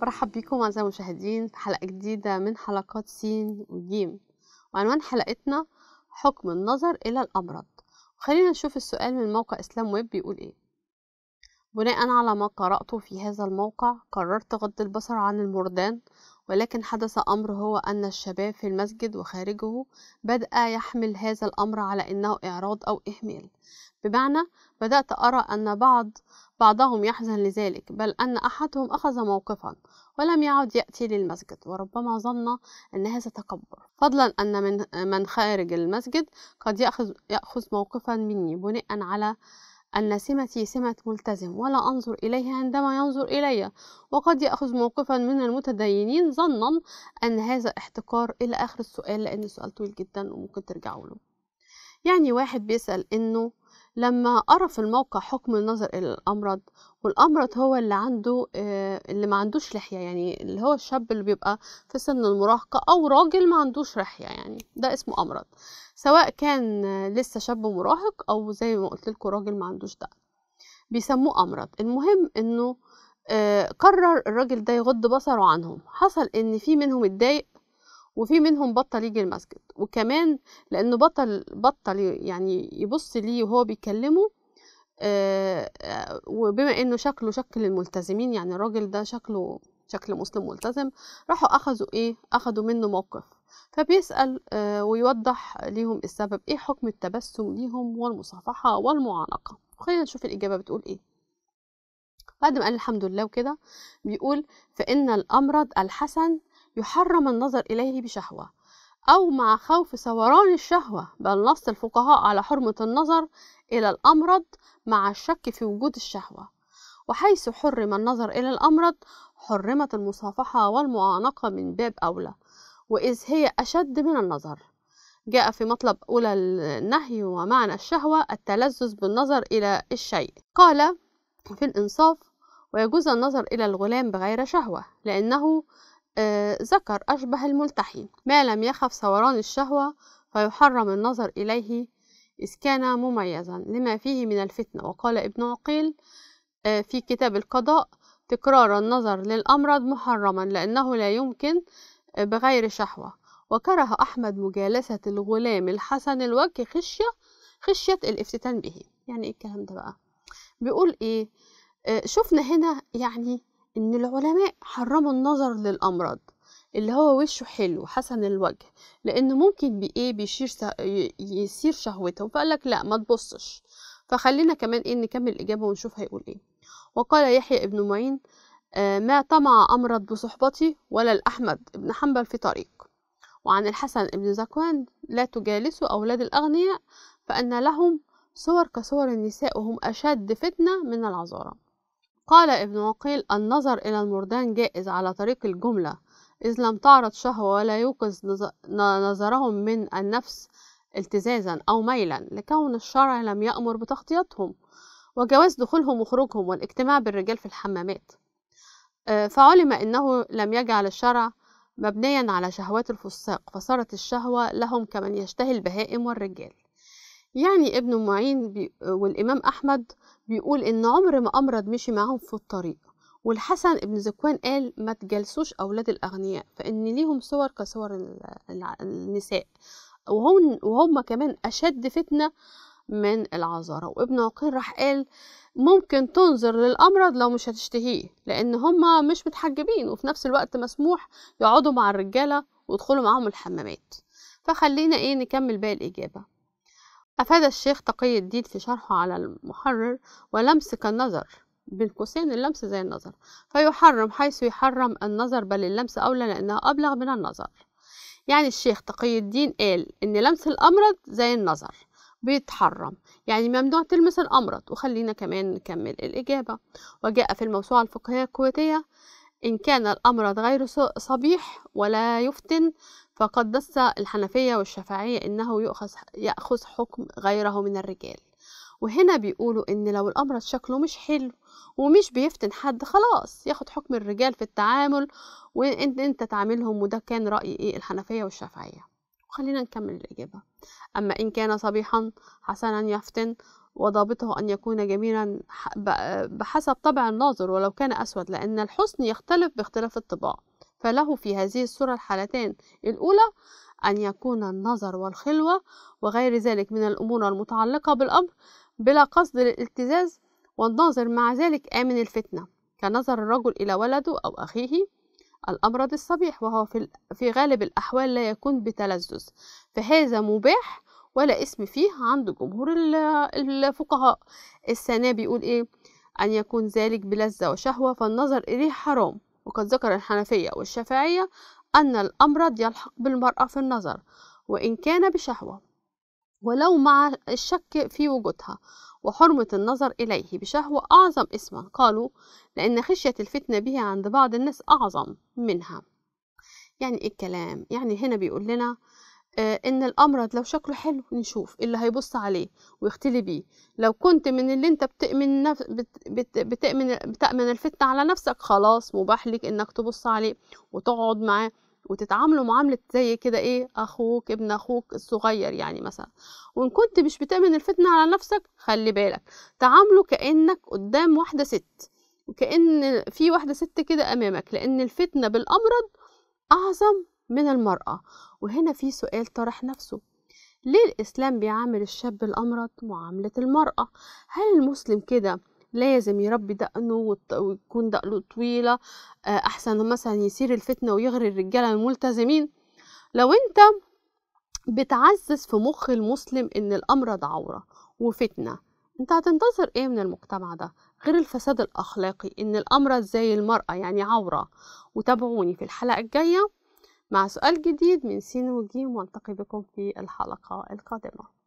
برحب بكم أعزائي المشاهدين في حلقة جديدة من حلقات سين وجيم وعنوان حلقتنا حكم النظر إلى الأمراض خلينا نشوف السؤال من موقع إسلام ويب بيقول إيه بناء على ما قرأته في هذا الموقع قررت غض البصر عن المردان ولكن حدث أمر هو أن الشباب في المسجد وخارجه بدأ يحمل هذا الأمر على أنه إعراض أو إهمال بمعنى بدأت أرى أن بعض بعضهم يحزن لذلك بل أن أحدهم أخذ موقفا ولم يعد يأتي للمسجد وربما ظن أنها ستكبر فضلا أن من, من خارج المسجد قد يأخذ, يأخذ موقفا مني بناء على أن سمتي سمة ملتزم ولا أنظر إليه عندما ينظر إلي وقد يأخذ موقفا من المتدينين ظنا أن هذا احتقار إلى آخر السؤال لأن السؤال طويل جدا وممكن ترجعوا له يعني واحد بيسأل إنه لما قرا في الموقع حكم النظر إلى الأمرض والأمرض هو اللي عنده آه، اللي ما عندوش لحية يعني اللي هو الشاب اللي بيبقى في سن المراهقة أو راجل ما عندوش لحية يعني ده اسمه أمرض سواء كان لسه شاب مراهق أو زي ما قلت لكم راجل ما عندوش دقن بيسموه أمرض المهم إنه آه، قرر الراجل ده يغض بصره عنهم حصل إن في منهم اتضايق وفي منهم بطل يجي المسجد وكمان لانه بطل بطل يعني يبص ليه وهو بيكلمه آه، آه، وبما انه شكله شكل الملتزمين يعني الراجل ده شكله شكل مسلم ملتزم راحوا اخذوا ايه اخذوا منه موقف فبيسال آه، ويوضح ليهم السبب ايه حكم التبسم ليهم والمصافحه والمعانقه خلينا نشوف الاجابه بتقول ايه بعد ما قال الحمد لله وكده بيقول فإن الأمرض الحسن يحرم النظر إليه بشهوة أو مع خوف ثوران الشهوة بل نص الفقهاء على حرمة النظر إلى الأمرض مع الشك في وجود الشهوة وحيث حرم النظر إلى الأمرض حرمت المصافحة والمعانقة من باب أولى وإذ هي أشد من النظر جاء في مطلب أولى النهي ومعنى الشهوة التلذذ بالنظر إلى الشيء قال في الإنصاف ويجوز النظر إلى الغلام بغير شهوة لأنه آه، ذكر أشبه الملتحي ما لم يخف ثوران الشهوة فيحرم النظر إليه إذ كان مميزا لما فيه من الفتنة وقال ابن عقيل آه، في كتاب القضاء تكرار النظر للأمراض محرما لأنه لا يمكن آه، بغير شهوة وكره أحمد مجالسة الغلام الحسن الوجه خشية خشية الافتتان به يعني إيه الكلام ده بقى بيقول إيه شفنا هنا يعني إن العلماء حرموا النظر للأمراض اللي هو وشه حلو حسن الوجه لأنه ممكن بإيه بيشير يصير شهوته فقال لك لأ ما تبصش فخلينا كمان إيه نكمل الإجابة ونشوف هيقول إيه وقال يحيى ابن معين آه، ما طمع أمرض بصحبتي ولا الأحمد ابن حنبل في طريق وعن الحسن ابن زكوان لا تجالسوا أولاد الأغنياء فأن لهم صور كصور النساء وهم أشد فتنة من العذاره قال ابن وقيل النظر إلى المردان جائز على طريق الجملة إذ لم تعرض شهوة ولا يوقظ نظرهم من النفس التزازا أو ميلا لكون الشرع لم يأمر بتغطيتهم وجواز دخولهم وخروجهم والاجتماع بالرجال في الحمامات آه، فعلم أنه لم يجعل الشرع مبنيا على شهوات الفساق فصارت الشهوة لهم كمن يشتهي البهائم والرجال يعني ابن معين بي والإمام أحمد بيقول إن عمر ما أمرض مشي معاهم في الطريق والحسن ابن زكوان قال ما تجلسوش أولاد الأغنياء فإن ليهم صور كصور النساء وهم, وهم كمان أشد فتنة من العذارى وابن عقيل راح قال ممكن تنظر للأمرض لو مش هتشتهيه لأن هما مش متحجبين وفي نفس الوقت مسموح يقعدوا مع الرجالة ويدخلوا معاهم الحمامات فخلينا ايه نكمل باقي الإجابة أفاد الشيخ تقي الدين في شرحه على المحرر ولمس كالنظر بين قوسين اللمس زي النظر فيحرم حيث يحرم النظر بل اللمس أولى لأنه أبلغ من النظر يعني الشيخ تقي الدين قال إن لمس الأمرض زي النظر بيتحرم يعني ممنوع تلمس الأمرض وخلينا كمان نكمل الإجابة وجاء في الموسوعة الفقهية الكويتية إن كان الأمر غير صبيح ولا يفتن فقد نص الحنفية والشافعية إنه يأخذ, يأخذ حكم غيره من الرجال وهنا بيقولوا إن لو الأمر شكله مش حلو ومش بيفتن حد خلاص ياخد حكم الرجال في التعامل وإن أنت تعاملهم وده كان رأي إيه الحنفية والشافعية خلينا نكمل الإجابة أما إن كان صبيحا حسنا يفتن وضابطه أن يكون جميلا بحسب طبع الناظر ولو كان أسود لأن الحسن يختلف باختلاف الطباع فله في هذه الصورة الحالتين الأولى أن يكون النظر والخلوة وغير ذلك من الأمور المتعلقة بالأمر بلا قصد للابتزاز والناظر مع ذلك آمن الفتنة كنظر الرجل إلى ولده أو أخيه الأمراض الصبيح وهو في, في غالب الأحوال لا يكون بتلذذ فهذا مباح ولا اسم فيه عند جمهور الفقهاء السنة بيقول إيه أن يكون ذلك بلذة وشهوة فالنظر إليه حرام وقد ذكر الحنفية والشافعية أن الأمراض يلحق بالمرأة في النظر وإن كان بشهوة ولو مع الشك في وجودها وحرمة النظر إليه بشهوة أعظم إثما قالوا لأن خشية الفتنة به عند بعض الناس أعظم منها يعني إيه الكلام يعني هنا بيقول لنا آه إن الأمر لو شكله حلو نشوف إيه اللي هيبص عليه ويختلي بيه لو كنت من اللي أنت بتأمن نف... بت... بت... بتأمن بتأمن الفتنة على نفسك خلاص مباح لك إنك تبص عليه وتقعد معاه وتتعاملوا معاملة زي كده إيه أخوك ابن أخوك الصغير يعني مثلا وإن كنت مش بتأمن الفتنة على نفسك خلي بالك تعامله كأنك قدام واحدة ست وكأن في واحدة ست كده أمامك لأن الفتنة بالأمرض أعظم من المرأة وهنا في سؤال طرح نفسه ليه الإسلام بيعامل الشاب الأمرض معاملة المرأة؟ هل المسلم كده لازم يربي دقنه ويكون دقنه طويلة آه، أحسن مثلا يثير الفتنة ويغري الرجالة الملتزمين لو أنت بتعزز في مخ المسلم إن الأمر ده عورة وفتنة أنت هتنتظر إيه من المجتمع ده؟ غير الفساد الأخلاقي إن الأمر زي المرأة يعني عورة وتابعوني في الحلقة الجاية مع سؤال جديد من سين وجيم والتقي بكم في الحلقة القادمة